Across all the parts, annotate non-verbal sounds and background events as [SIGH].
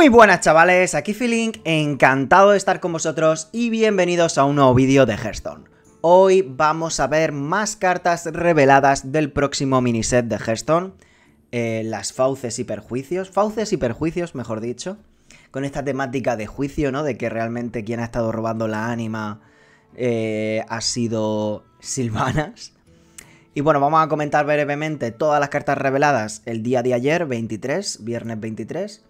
Muy buenas chavales, aquí Feeling, encantado de estar con vosotros y bienvenidos a un nuevo vídeo de Hearthstone. Hoy vamos a ver más cartas reveladas del próximo miniset de Hearthstone, eh, las fauces y perjuicios, fauces y perjuicios mejor dicho, con esta temática de juicio, ¿no? De que realmente quien ha estado robando la ánima eh, ha sido Silvanas. Y bueno, vamos a comentar brevemente todas las cartas reveladas el día de ayer, 23, viernes 23.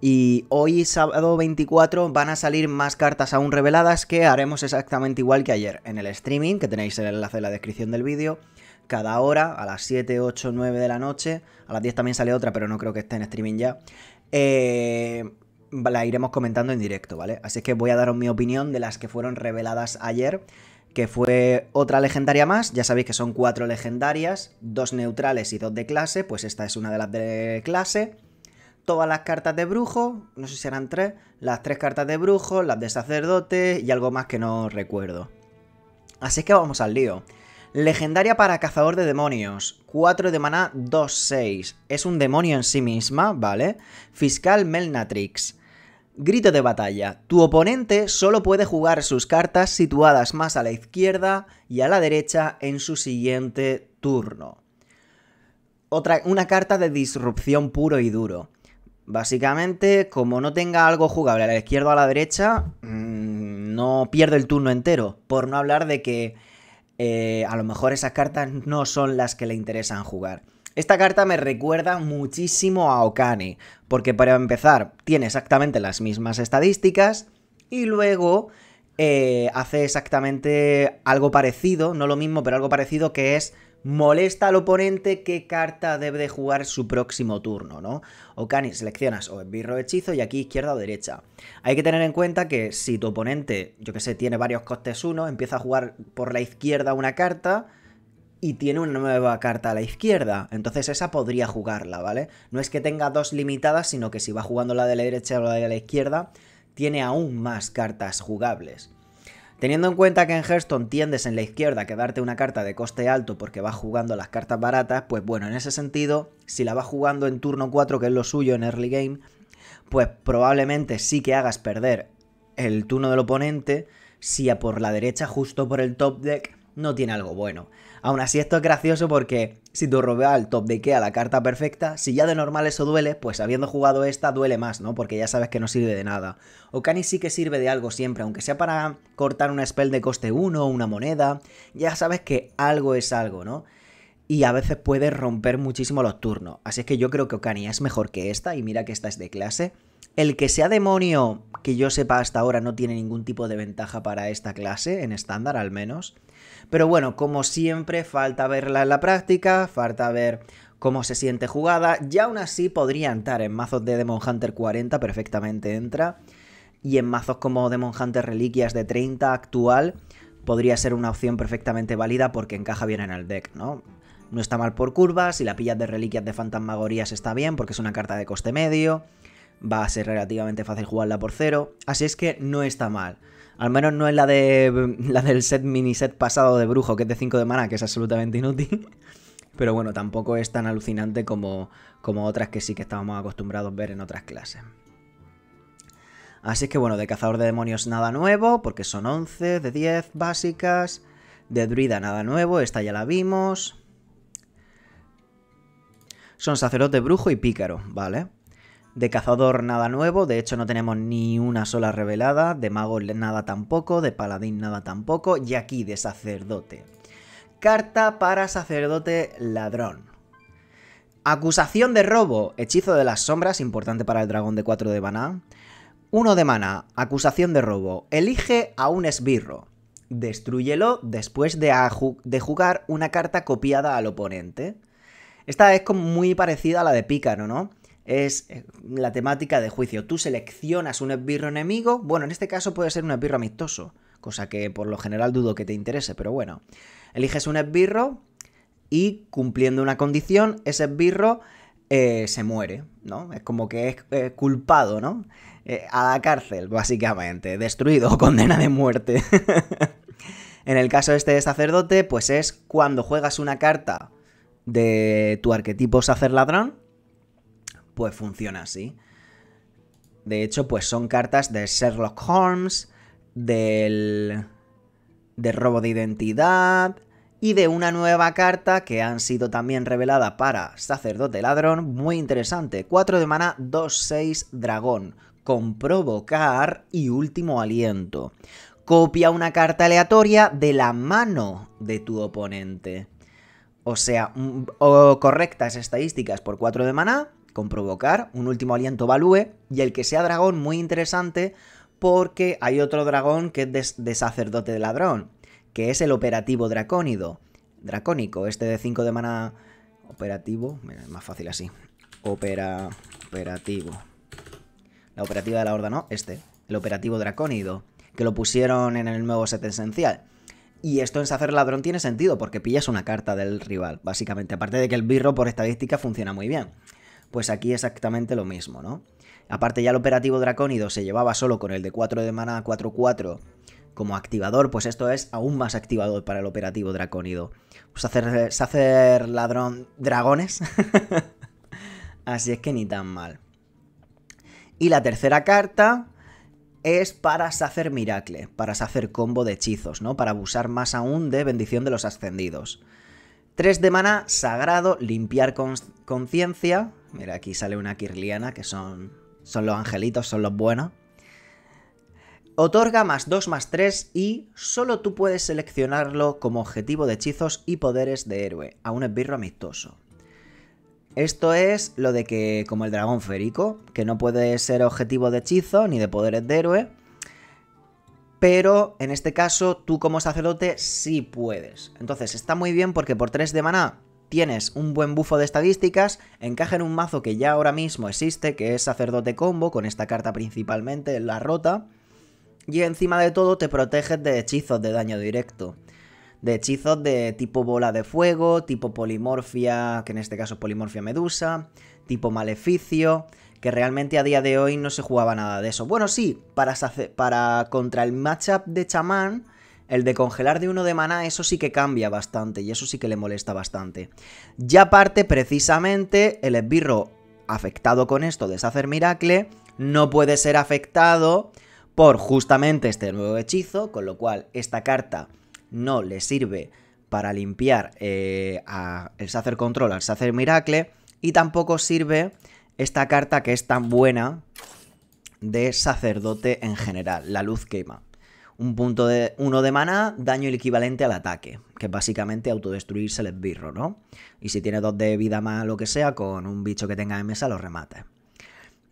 Y hoy, sábado 24, van a salir más cartas aún reveladas que haremos exactamente igual que ayer en el streaming, que tenéis el enlace en la descripción del vídeo. Cada hora, a las 7, 8, 9 de la noche. A las 10 también sale otra, pero no creo que esté en streaming ya. Eh, la iremos comentando en directo, ¿vale? Así que voy a daros mi opinión de las que fueron reveladas ayer, que fue otra legendaria más. Ya sabéis que son cuatro legendarias, dos neutrales y dos de clase. Pues esta es una de las de clase todas las cartas de brujo, no sé si eran tres, las tres cartas de brujo, las de sacerdote y algo más que no recuerdo. Así que vamos al lío. Legendaria para cazador de demonios. 4 de maná 2-6. Es un demonio en sí misma, ¿vale? Fiscal Melnatrix. Grito de batalla. Tu oponente solo puede jugar sus cartas situadas más a la izquierda y a la derecha en su siguiente turno. Otra, una carta de disrupción puro y duro. Básicamente, como no tenga algo jugable a la izquierda o a la derecha, mm, no pierde el turno entero. Por no hablar de que eh, a lo mejor esas cartas no son las que le interesan jugar. Esta carta me recuerda muchísimo a Okane, porque para empezar tiene exactamente las mismas estadísticas y luego eh, hace exactamente algo parecido, no lo mismo, pero algo parecido que es molesta al oponente qué carta debe de jugar su próximo turno, ¿no? O Cani, seleccionas o esbirro hechizo y aquí izquierda o derecha. Hay que tener en cuenta que si tu oponente, yo que sé, tiene varios costes 1, empieza a jugar por la izquierda una carta y tiene una nueva carta a la izquierda, entonces esa podría jugarla, ¿vale? No es que tenga dos limitadas, sino que si va jugando la de la derecha o la de la izquierda, tiene aún más cartas jugables. Teniendo en cuenta que en Hearthstone tiendes en la izquierda a quedarte una carta de coste alto porque vas jugando las cartas baratas, pues bueno, en ese sentido, si la vas jugando en turno 4, que es lo suyo en early game, pues probablemente sí que hagas perder el turno del oponente si a por la derecha, justo por el top deck, no tiene algo bueno. Aún así esto es gracioso porque si tú tu al top de a la carta perfecta, si ya de normal eso duele, pues habiendo jugado esta duele más, ¿no? Porque ya sabes que no sirve de nada. Okani sí que sirve de algo siempre, aunque sea para cortar un spell de coste 1, una moneda, ya sabes que algo es algo, ¿no? y a veces puede romper muchísimo los turnos. Así es que yo creo que Okani es mejor que esta, y mira que esta es de clase, el que sea demonio, que yo sepa hasta ahora, no tiene ningún tipo de ventaja para esta clase, en estándar al menos. Pero bueno, como siempre, falta verla en la práctica, falta ver cómo se siente jugada. Ya aún así podría entrar en mazos de Demon Hunter 40, perfectamente entra. Y en mazos como Demon Hunter Reliquias de 30 actual, podría ser una opción perfectamente válida porque encaja bien en el deck, ¿no? No está mal por curvas, si la pillas de Reliquias de Fantasmagorías está bien porque es una carta de coste medio va a ser relativamente fácil jugarla por cero, así es que no está mal. Al menos no es la de [LAUGHS] la del set mini set pasado de brujo, que es de 5 de mana, que es absolutamente inútil. [LAUGHS] Pero bueno, tampoco es tan alucinante como, como otras que sí que estábamos acostumbrados a ver en otras clases. Así es que bueno, de cazador de demonios nada nuevo, porque son 11 de 10 básicas. De druida nada nuevo, esta ya la vimos. Son sacerdote, brujo y pícaro, ¿vale? De cazador nada nuevo, de hecho no tenemos ni una sola revelada, de mago nada tampoco, de paladín nada tampoco, y aquí de sacerdote. Carta para sacerdote ladrón. Acusación de robo, hechizo de las sombras, importante para el dragón de 4 de maná. 1 de mana, acusación de robo. Elige a un esbirro. Destrúyelo después de, de, jugar una carta copiada al oponente. Esta es como muy parecida a la de Pícaro, ¿no? es eh, la temática de juicio. Tú seleccionas un esbirro enemigo, bueno, en este caso puede ser un esbirro amistoso, cosa que por lo general dudo que te interese, pero bueno. Eliges un esbirro y cumpliendo una condición, ese esbirro eh, se muere, ¿no? Es como que es eh, culpado, ¿no? a la cárcel, básicamente, destruido, [LAUGHS] condena de muerte. [LAUGHS] en el caso este de este sacerdote, pues es cuando juegas una carta de tu arquetipo ladrón pues funciona así. De hecho, pues son cartas de Sherlock Holmes, del... de robo de identidad y de una nueva carta que han sido también revelada para Sacerdote Ladrón, muy interesante. 4 de mana, 2-6 dragón, con provocar y último aliento. Copia una carta aleatoria de la mano de tu oponente. O sea, mm, o correctas estadísticas por 4 de mana con provocar, un último aliento Balúe, y el que sea dragón muy interesante porque hay otro dragón que es de, sacerdote de ladrón, que es el operativo dracónido, dracónico, este de 5 de mana operativo, es más fácil así, operativo, la operativa de la horda, ¿no? Este, el operativo dracónido, que lo pusieron en el nuevo set esencial. Y esto en Sacer Ladrón tiene sentido, porque pillas una carta del rival, básicamente. Aparte de que el birro por estadística funciona muy bien pues aquí exactamente lo mismo, ¿no? Aparte ya el operativo dracónido se llevaba solo con el de 4 de mana 4-4 como activador, pues esto es aún más activador para el operativo dracónido. Pues hacer, ladrón dragones. [LAUGHS] Así es que ni tan mal. Y la tercera carta es para Sacer Miracle, para Sacer combo de hechizos, ¿no? Para abusar más aún de bendición de los ascendidos. 3 de mana, sagrado, limpiar conciencia, Mira, aquí sale una Kirliana, que son, son los angelitos, son los buenos. Otorga más 2 más 3 y solo tú puedes seleccionarlo como objetivo de hechizos y poderes de héroe, a un esbirro amistoso. Esto es lo de que, como el dragón férico, que no puede ser objetivo de hechizo ni de poderes de héroe, pero en este caso tú como sacerdote sí puedes. Entonces está muy bien porque por 3 de maná tienes un buen bufo de estadísticas, encaja en un mazo que ya ahora mismo existe, que es sacerdote combo, con esta carta principalmente, la rota, y encima de todo te proteges de hechizos de daño directo. De hechizos de tipo bola de fuego, tipo polimorfia, que en este caso es polimorfia medusa, tipo maleficio, que realmente a día de hoy no se jugaba nada de eso. Bueno, sí, para, para contra el matchup de chamán, el de congelar de uno de maná, eso sí que cambia bastante y eso sí que le molesta bastante. Ya parte precisamente el esbirro afectado con esto de Sacer Miracle, no puede ser afectado por justamente este nuevo hechizo, con lo cual esta carta no le sirve para limpiar eh, a el Sacer Control al Sacer Miracle y tampoco sirve esta carta que es tan buena de sacerdote en general, la luz quema un punto de 1 de mana, daño el equivalente al ataque, que es básicamente autodestruirse el esbirro, ¿no? Y si tiene 2 de vida más lo que sea, con un bicho que tenga en mesa lo remata.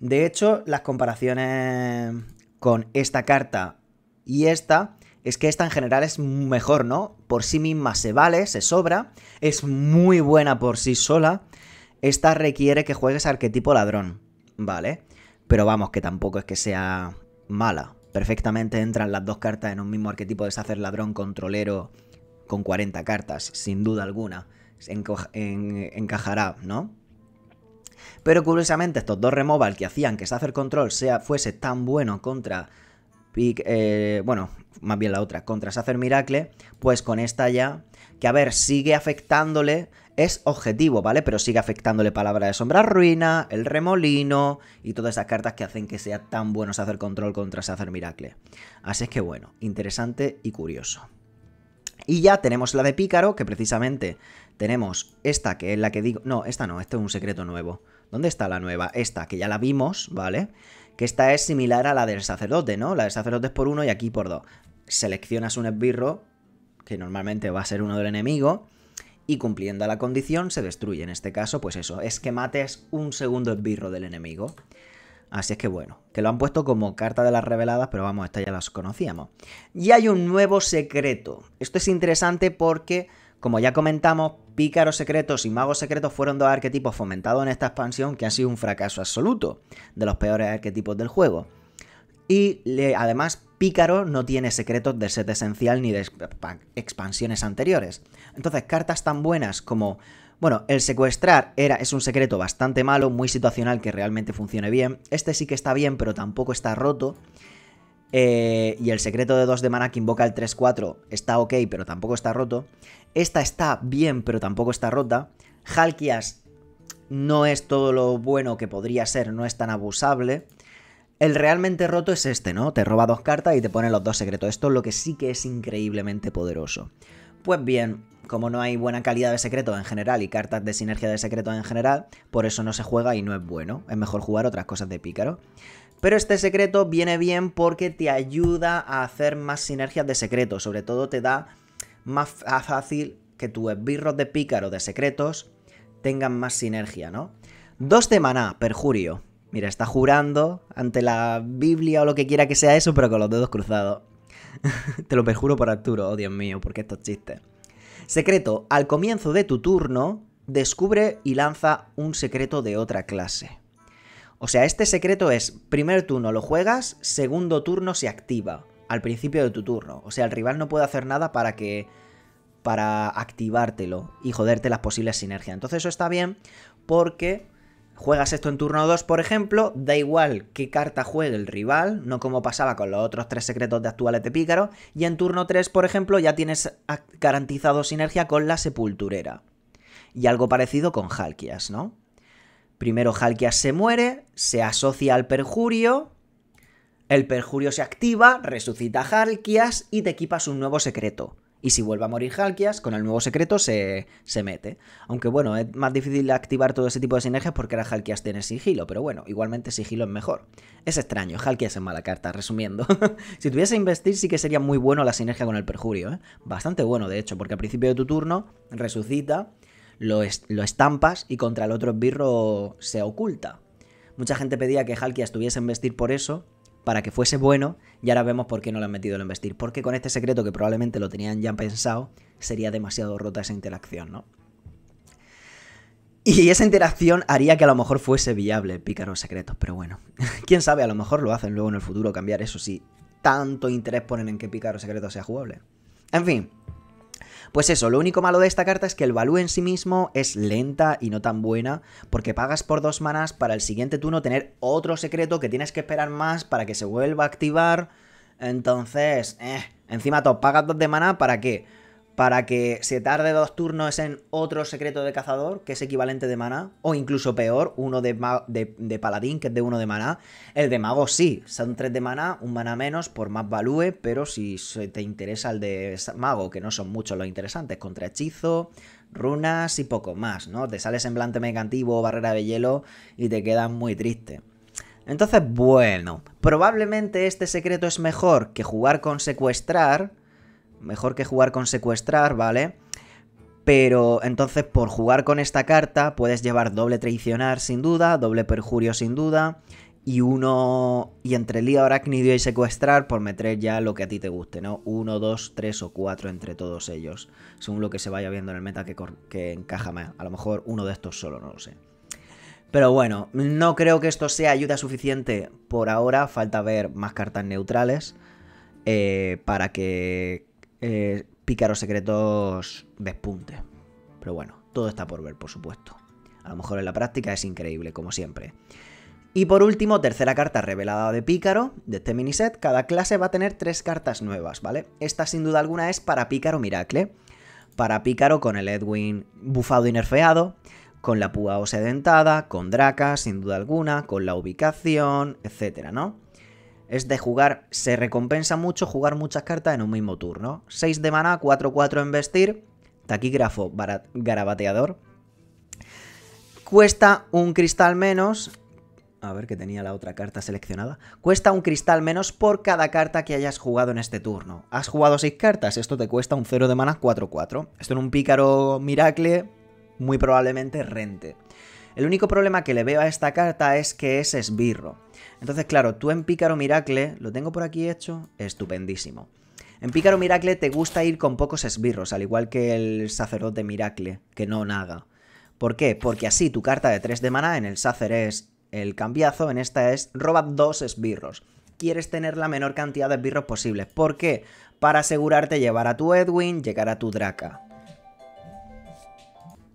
De hecho, las comparaciones con esta carta y esta es que esta en general es mejor, ¿no? Por sí misma se vale, se sobra, es muy buena por sí sola. Esta requiere que juegues arquetipo ladrón, ¿vale? Pero vamos, que tampoco es que sea mala perfectamente entran las dos cartas en un mismo arquetipo de Sacer Ladrón Controlero con 40 cartas, sin duda alguna. encajará, ¿no? Pero curiosamente, estos dos removals que hacían que Sacer Control sea, fuese tan bueno contra. Eh, bueno, más bien la otra, contra Sacer Miracle, pues con esta ya, que a ver, sigue afectándole, es objetivo, ¿vale? Pero sigue afectándole Palabra de sombra ruina, el remolino y todas esas cartas que hacen que sea tan bueno hacer Control contra Sacer Miracle. Así es que bueno, interesante y curioso. Y ya tenemos la de Pícaro, que precisamente tenemos esta, que es la que digo... No, esta no, este es un secreto nuevo. ¿Dónde está la nueva? Esta, que ya la vimos, ¿vale? Que esta es similar a la del sacerdote, ¿no? La del sacerdote es por uno y aquí por dos. Seleccionas un esbirro, que normalmente va a ser uno del enemigo, y cumpliendo la condición se destruye. En este caso, pues eso, es que mates un segundo esbirro del enemigo. Así es que bueno, que lo han puesto como carta de las reveladas, pero vamos, esta ya las conocíamos. Y hay un nuevo secreto. Esto es interesante porque, como ya comentamos, pícaros secretos y magos secretos fueron dos arquetipos fomentados en esta expansión que han sido un fracaso absoluto, de los peores arquetipos del juego. Y además Pícaro no tiene secretos de set esencial ni de expansiones anteriores. Entonces, cartas tan buenas como. Bueno, el secuestrar era, es un secreto bastante malo, muy situacional que realmente funcione bien. Este sí que está bien, pero tampoco está roto. Eh, y el secreto de 2 de mana que invoca el 3-4 está ok, pero tampoco está roto. Esta está bien, pero tampoco está rota. Halkias no es todo lo bueno que podría ser, no es tan abusable. El realmente roto es este, ¿no? Te roba dos cartas y te pone los dos secretos. Esto es lo que sí que es increíblemente poderoso. Pues bien, como no hay buena calidad de secretos en general y cartas de sinergia de secretos en general, por eso no se juega y no es bueno. Es mejor jugar otras cosas de pícaro. Pero este secreto viene bien porque te ayuda a hacer más sinergias de secretos. Sobre todo te da más fácil que tus birros de pícaro de secretos tengan más sinergia, ¿no? Dos de maná, perjurio. Mira, está jurando ante la Biblia o lo que quiera que sea eso, pero con los dedos cruzados. [LAUGHS] Te lo perjuro por Arturo, oh Dios mío, porque esto es chiste. Secreto, al comienzo de tu turno, descubre y lanza un secreto de otra clase. O sea, este secreto es, primer turno lo juegas, segundo turno se activa, al principio de tu turno. O sea, el rival no puede hacer nada para que... para activártelo y joderte las posibles sinergias. Entonces eso está bien porque Juegas esto en turno 2, por ejemplo, da igual qué carta juegue el rival, no como pasaba con los otros tres secretos de actuales de pícaro, y en turno 3, por ejemplo, ya tienes garantizado sinergia con la sepulturera. Y algo parecido con Halkias, ¿no? Primero Halkias se muere, se asocia al perjurio, el perjurio se activa, resucita Halkias y te equipas un nuevo secreto y si vuelve a morir Halkias, con el nuevo secreto se, se mete. Aunque bueno, es más difícil activar todo ese tipo de sinergias porque ahora Halkias tiene sigilo, pero bueno, igualmente sigilo es mejor. Es extraño, Halkias es mala carta, resumiendo. [LAUGHS] si tuviese investir sí que sería muy bueno la sinergia con el perjurio, ¿eh? Bastante bueno, de hecho, porque al principio de tu turno resucita, lo, estampas y contra el otro birro se oculta. Mucha gente pedía que Halkias tuviese investir por eso, para que fuese bueno y ahora vemos por qué no lo han metido el investir. Porque con este secreto que probablemente lo tenían ya pensado, sería demasiado rota esa interacción, ¿no? Y esa interacción haría que a lo mejor fuese viable Pícaro Secretos, pero bueno, [LAUGHS] quién sabe, a lo mejor lo hacen luego en el futuro cambiar eso si Tanto interés ponen en que Pícaro Secretos sea jugable. En fin, pues eso, lo único malo de esta carta es que el value en sí mismo es lenta y no tan buena, porque pagas por dos manas para el siguiente turno tener otro secreto que tienes que esperar más para que se vuelva a activar. Entonces, eh, encima todo pagas dos de mana para qué? para que se tarde dos turnos en otro secreto de cazador, que es equivalente de maná, o incluso peor, uno de, paladín, que es de uno de maná. El de mago sí, son tres de maná, un maná menos por más value, pero si te interesa el de mago, que no son muchos los interesantes, contra hechizo, runas y poco más, ¿no? Te sale semblante o barrera de hielo y te quedas muy triste. Entonces, bueno, probablemente este secreto es mejor que jugar con secuestrar Mejor que jugar con secuestrar, ¿vale? Pero entonces por jugar con esta carta puedes llevar doble traicionar sin duda, doble perjurio sin duda, y uno... Y entre Lía, Arácnido y secuestrar por meter ya lo que a ti te guste, ¿no? Uno, dos, tres o cuatro entre todos ellos, según lo que se vaya viendo en el meta que, encaja más. A lo mejor uno de estos solo, no lo sé. Pero bueno, no creo que esto sea ayuda suficiente por ahora, falta ver más cartas neutrales eh, para que Pícaro eh, pícaros secretos despunte. Pero bueno, todo está por ver, por supuesto. A lo mejor en la práctica es increíble, como siempre. Y por último, tercera carta revelada de Pícaro, de este miniset, cada clase va a tener tres cartas nuevas, ¿vale? Esta sin duda alguna es para Pícaro Miracle, para Pícaro con el Edwin bufado y nerfeado, con la púa sedentada, con Draca, sin duda alguna, con la ubicación, etcétera, ¿no? es de jugar, se recompensa mucho jugar muchas cartas en un mismo turno. 6 de maná, 4-4 en vestir, taquígrafo garabateador. Cuesta un cristal menos, a ver que tenía la otra carta seleccionada. Cuesta un cristal menos por cada carta que hayas jugado en este turno. Has jugado 6 cartas, esto te cuesta un 0 de mana 4-4. Esto en un pícaro miracle muy probablemente rente. El único problema que le veo a esta carta es que es esbirro. Entonces, claro, tú en Pícaro Miracle, lo tengo por aquí hecho, estupendísimo. En Pícaro Miracle te gusta ir con pocos esbirros, al igual que el sacerdote Miracle, que no nada. ¿Por qué? Porque así tu carta de 3 de mana en el sacer es el cambiazo, en esta es roba 2 esbirros. Quieres tener la menor cantidad de esbirros posible. ¿Por qué? Para asegurarte llevar a tu Edwin, llegar a tu Draca.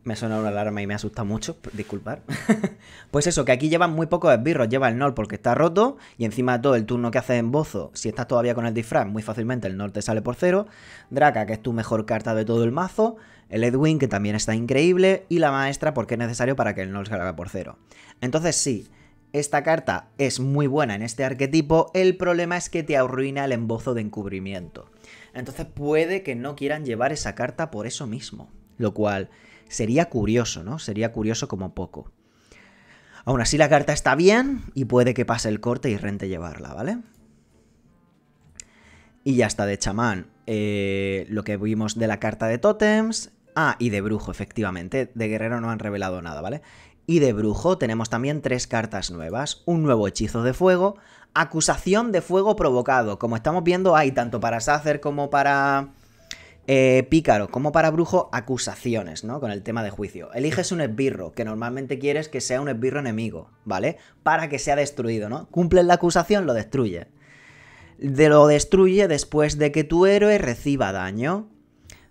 Me suena una alarma y me asusta mucho, disculpar. [LAUGHS] pues eso, que aquí llevan muy pocos esbirros. Lleva el Nol porque está roto y encima todo el turno que hace en Bozo, si estás todavía con el disfraz, muy fácilmente el Nol te sale por cero. Draca, que es tu mejor carta de todo el mazo. El Edwin, que también está increíble. Y la Maestra, porque es necesario para que el Nol salga por cero. Entonces sí, esta carta es muy buena en este arquetipo, el problema es que te arruina el embozo de encubrimiento. Entonces puede que no quieran llevar esa carta por eso mismo, lo cual Sería curioso, ¿no? Sería curioso como poco. Aún así la carta está bien y puede que pase el corte y rente llevarla, ¿vale? Y ya está de chamán. Eh, lo que vimos de la carta de Totems, Ah, y de brujo, efectivamente. De guerrero no han revelado nada, ¿vale? Y de brujo tenemos también tres cartas nuevas. Un nuevo hechizo de fuego. Acusación de fuego provocado. Como estamos viendo, hay tanto para Sacer como para eh, pícaro, como para brujo, acusaciones, ¿no? Con el tema de juicio. Eliges un esbirro, que normalmente quieres que sea un esbirro enemigo, ¿vale? Para que sea destruido, ¿no? Cumples la acusación, lo destruye. De lo destruye después de que tu héroe reciba daño.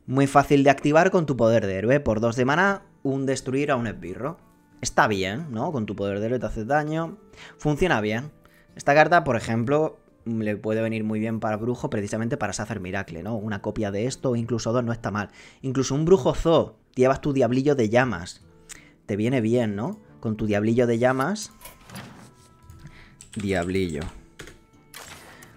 Muy fácil de activar con tu poder de héroe. Por dos de maná, un destruir a un esbirro. Está bien, ¿no? Con tu poder de héroe te hace daño. Funciona bien. Esta carta, por ejemplo, le puede venir muy bien para brujo precisamente para hacer Miracle, ¿no? Una copia de esto, incluso dos, no está mal. Incluso un brujo zoo, llevas tu diablillo de llamas. Te viene bien, ¿no? Con tu diablillo de llamas... Diablillo.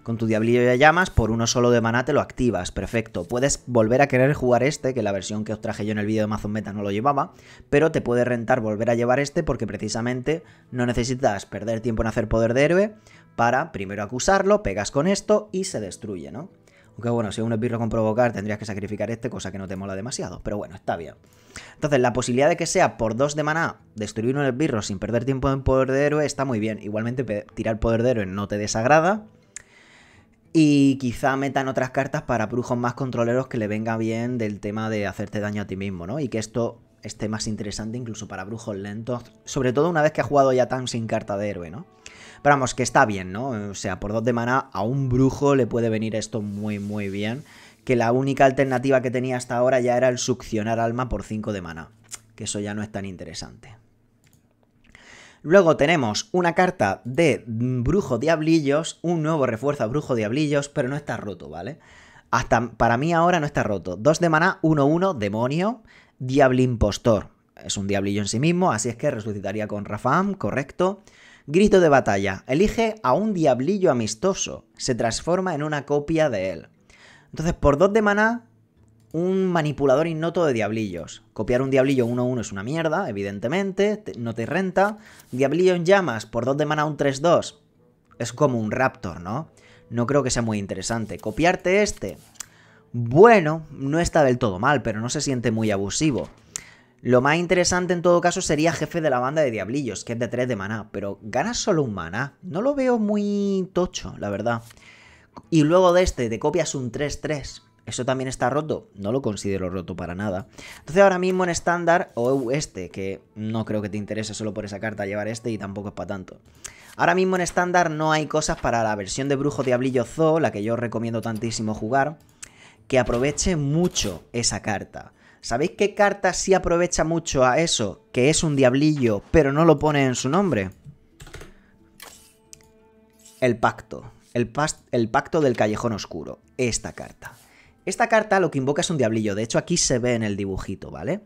Con tu diablillo de llamas, por uno solo de maná te lo activas, perfecto. Puedes volver a querer jugar este, que la versión que os traje yo en el vídeo de Mazo Meta no lo llevaba, pero te puede rentar volver a llevar este porque precisamente no necesitas perder tiempo en hacer poder de héroe, para primero acusarlo, pegas con esto y se destruye, ¿no? Aunque bueno, si es un esbirro con provocar tendrías que sacrificar este, cosa que no te mola demasiado, pero bueno, está bien. Entonces, la posibilidad de que sea por 2 de maná destruir un esbirro sin perder tiempo en poder de héroe está muy bien. Igualmente, tirar poder de héroe no te desagrada. Y quizá metan otras cartas para brujos más controleros que le venga bien del tema de hacerte daño a ti mismo, ¿no? Y que esto esté más interesante incluso para brujos lentos, sobre todo una vez que has jugado ya tan sin carta de héroe, ¿no? Pero vamos, que está bien, ¿no? O sea, por 2 de maná a un brujo le puede venir esto muy, muy bien. Que la única alternativa que tenía hasta ahora ya era el succionar alma por 5 de maná. Que eso ya no es tan interesante. Luego tenemos una carta de Brujo Diablillos, un nuevo refuerzo a Brujo Diablillos, pero no está roto, ¿vale? Hasta para mí ahora no está roto. 2 de maná, 1-1, demonio, Diablo Impostor. Es un diablillo en sí mismo, así es que resucitaría con Rafam, correcto. Grito de batalla. Elige a un diablillo amistoso. Se transforma en una copia de él. Entonces, por 2 de maná, un manipulador innoto de diablillos. Copiar un diablillo 1-1 es una mierda, evidentemente, no te renta. Diablillo en llamas, por 2 de maná un 3-2. Es como un raptor, ¿no? No creo que sea muy interesante. Copiarte este. Bueno, no está del todo mal, pero no se siente muy abusivo. Lo más interesante en todo caso sería jefe de la banda de Diablillos, que es de 3 de maná, pero ganas solo un maná. No lo veo muy tocho, la verdad. Y luego de este te copias un 3-3. Eso también está roto. No lo considero roto para nada. Entonces ahora mismo en estándar, o este, que no creo que te interese solo por esa carta llevar este y tampoco es para tanto. Ahora mismo en estándar no hay cosas para la versión de Brujo Diablillo Zoo, la que yo recomiendo tantísimo jugar, que aproveche mucho esa carta. ¿Sabéis qué carta sí aprovecha mucho a eso? Que es un diablillo, pero no lo pone en su nombre. El pacto. El, pacto del callejón oscuro. Esta carta. Esta carta lo que invoca es un diablillo. De hecho, aquí se ve en el dibujito, ¿vale?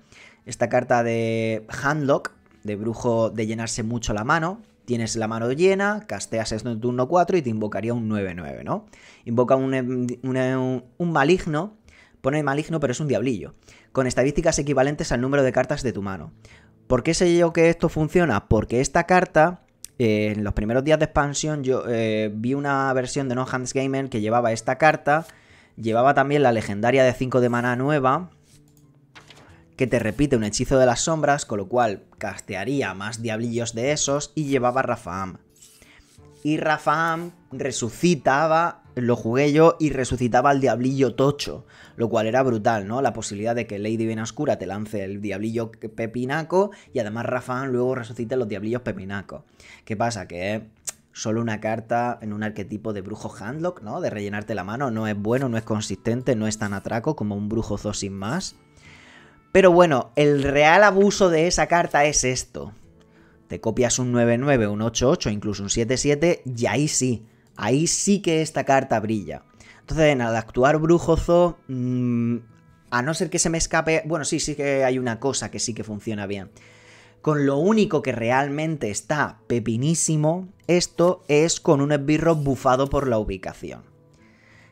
Esta carta de Handlock, de brujo de llenarse mucho la mano. Tienes la mano llena, casteas esto en turno 4 y te invocaría un 9-9, ¿no? Invoca un, un, maligno, pone maligno pero es un diablillo con estadísticas equivalentes al número de cartas de tu mano. ¿Por qué sé yo que esto funciona? Porque esta carta, eh, en los primeros días de expansión, yo eh, vi una versión de No Hands Gamer que llevaba esta carta. Llevaba también la legendaria de 5 de mana nueva, que te repite un hechizo de las sombras, con lo cual castearía más diablillos de esos y llevaba Rafaam. Y Rafaam resucitaba lo jugué yo y resucitaba al diablillo tocho, lo cual era brutal, ¿no? La posibilidad de que Lady Oscura te lance el diablillo pepinaco y además Rafán luego resucite los diablillos Pepinaco. ¿Qué pasa? Que es solo una carta en un arquetipo de brujo handlock, ¿no? De rellenarte la mano, no es bueno, no es consistente, no es tan atraco como un brujo sin más. Pero bueno, el real abuso de esa carta es esto. Te copias un 9-9, un 8-8, incluso un 7-7 y ahí sí Ahí sí que esta carta brilla. Entonces, al actuar brujozo, mm, a no ser que se me escape, bueno, sí, sí que hay una cosa que sí que funciona bien. Con lo único que realmente está pepinísimo, esto es con un esbirro bufado por la ubicación.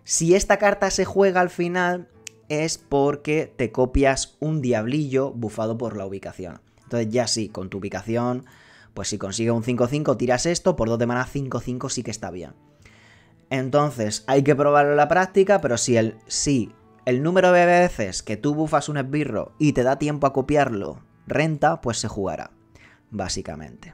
Si esta carta se juega al final, es porque te copias un diablillo bufado por la ubicación. Entonces ya sí, con tu ubicación, pues si consigue un 5-5 tiras esto, por 2 de mana 5-5 sí que está bien. Entonces, hay que probarlo en la práctica, pero si el, sí, el número de veces que tú bufas un esbirro y te da tiempo a copiarlo renta, pues se jugará, básicamente.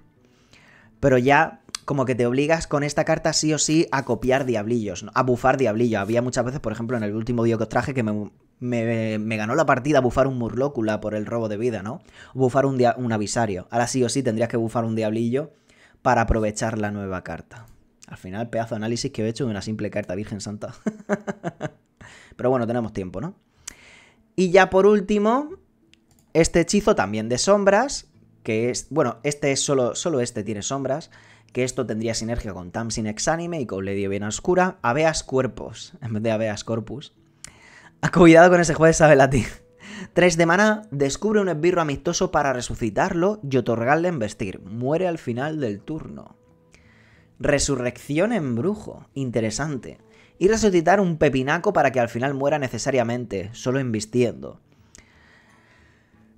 Pero ya como que te obligas con esta carta sí o sí a copiar diablillos, a bufar diablillos. Había muchas veces, por ejemplo, en el último vídeo que os traje que me, ganó la partida bufar un murlócula por el robo de vida, ¿no? Bufar un, un avisario. Ahora sí o sí tendrías que bufar un diablillo para aprovechar la nueva carta. Al final, pedazo de análisis que he hecho de una simple carta Virgen Santa. [LAUGHS] Pero bueno, tenemos tiempo, ¿no? Y ya por último, este hechizo también de sombras, que es, bueno, este es solo, este tiene sombras, que esto tendría sinergia con Tamsin Exánime y con Lady bien Oscura, Aveas Cuerpos, [LAUGHS] en vez de Aveas Corpus. Ah, cuidado con ese juez, sabe latín. 3 de maná, descubre un esbirro amistoso para resucitarlo y otorgarle en vestir. Muere al final del turno. Resurrección en brujo. Interesante. Y resucitar un pepinaco para que al final muera necesariamente, solo embistiendo.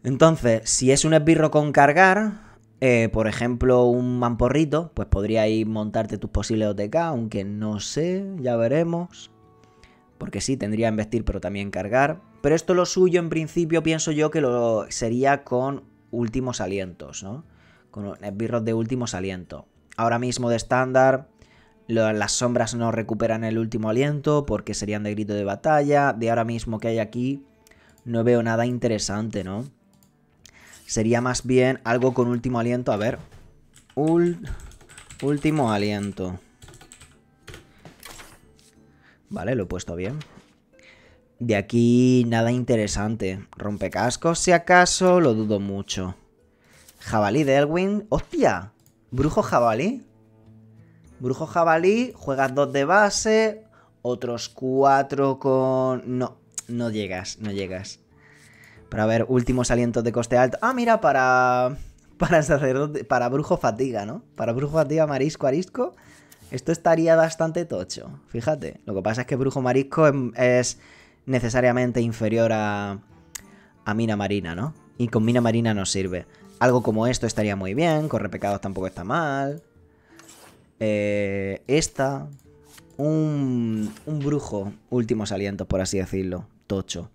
Entonces, si es un esbirro con cargar, eh, por ejemplo, un mamporrito, pues podría ir montarte tus posibles OTK, aunque no sé, ya veremos. Porque sí, tendría investir, pero también cargar. Pero esto lo suyo, en principio, pienso yo que lo sería con últimos alientos, ¿no? Con esbirros de últimos alientos ahora mismo de estándar. Las sombras no recuperan el último aliento porque serían de grito de batalla. De ahora mismo que hay aquí, no veo nada interesante, ¿no? Sería más bien algo con último aliento. A ver. último aliento. Vale, lo he puesto bien. De aquí nada interesante. Rompecascos, si acaso, lo dudo mucho. Jabalí de Elwin. ¡Hostia! Brujo jabalí. Brujo jabalí, juegas dos de base, otros cuatro con... No, no llegas, no llegas. para ver, últimos alientos de coste alto. Ah, mira, para... [LAUGHS] Para sacerdote, para brujo fatiga, ¿no? Para brujo fatiga, marisco, arisco. Esto estaría bastante tocho, fíjate. Lo que pasa es que brujo marisco em, es necesariamente inferior a, a mina marina, ¿no? Y con mina marina no sirve. Algo como esto estaría muy bien. Corre pecados tampoco está mal. Eh, esta. Un, un brujo. Últimos alientos, por así decirlo. Tocho.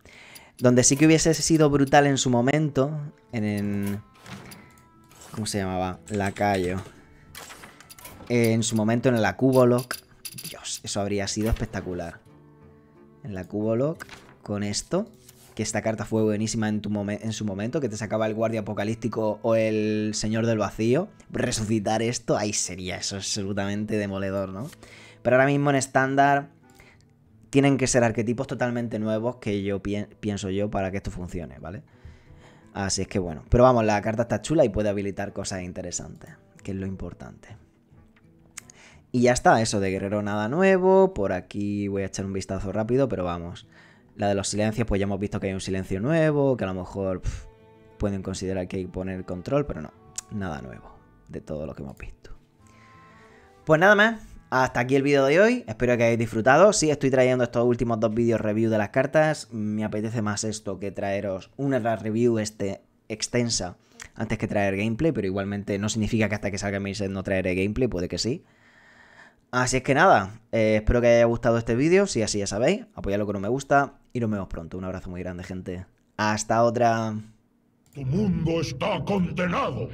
Donde sí que hubiese sido brutal en su momento. En... ¿Cómo se llamaba? La calle eh, en su momento en la Cubolock. Dios, eso habría sido espectacular. En la Cubolock. Con esto que esta carta fue buenísima en, tu en su momento, que te sacaba el guardia apocalíptico o el señor del vacío. Resucitar esto, ahí sería eso absolutamente demoledor, ¿no? Pero ahora mismo en estándar tienen que ser arquetipos totalmente nuevos que yo pienso yo para que esto funcione, ¿vale? Así es que bueno. Pero vamos, la carta está chula y puede habilitar cosas interesantes, que es lo importante. Y ya está, eso de guerrero nada nuevo. Por aquí voy a echar un vistazo rápido, pero vamos. La de los silencios, pues ya hemos visto que hay un silencio nuevo, que a lo mejor pueden considerar que hay que poner control, pero no, nada nuevo de todo lo que hemos visto. Pues nada más, hasta aquí el vídeo de hoy, espero que hayáis disfrutado. Sí, estoy trayendo estos últimos dos vídeos review de las cartas, me apetece más esto que traeros una review este extensa antes que traer gameplay, pero igualmente no significa que hasta que salga mi set no traeré gameplay, puede que sí. Así es que nada, eh, espero que haya gustado este vídeo. Si así ya sabéis, apoyadlo con un me gusta y nos vemos pronto. Un abrazo muy grande, gente. Hasta otra. Tu mundo está condenado.